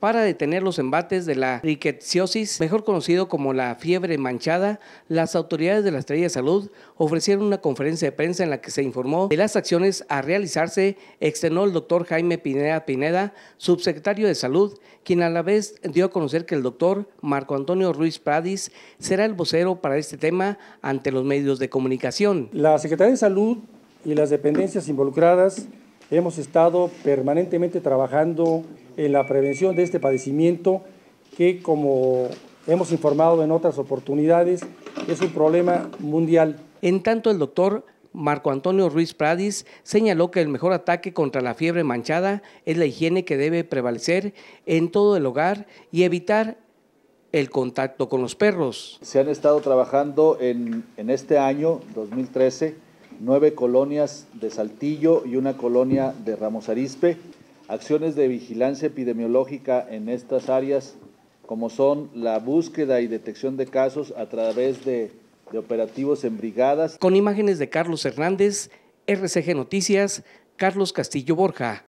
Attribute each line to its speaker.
Speaker 1: para detener los embates de la rickettsiosis, mejor conocido como la fiebre manchada, las autoridades de la Estrella de Salud ofrecieron una conferencia de prensa en la que se informó de las acciones a realizarse, externó el doctor Jaime Pineda Pineda, subsecretario de Salud, quien a la vez dio a conocer que el doctor Marco Antonio Ruiz Pradis será el vocero para este tema ante los medios de comunicación. La Secretaría de Salud
Speaker 2: y las dependencias involucradas hemos estado permanentemente trabajando en la prevención de este padecimiento que, como hemos informado en otras oportunidades, es un problema mundial. En tanto, el doctor Marco Antonio
Speaker 1: Ruiz Pradis señaló que el mejor ataque contra la fiebre manchada es la higiene que debe prevalecer en todo el hogar y evitar el contacto con los perros.
Speaker 3: Se han estado trabajando en, en este año 2013 nueve colonias de Saltillo y una colonia de Ramos Arispe acciones de vigilancia epidemiológica en estas áreas, como son la búsqueda y detección de casos a través de, operativos en brigadas. Con
Speaker 1: imágenes de Carlos Hernández, RCG Noticias, Carlos Castillo Borja.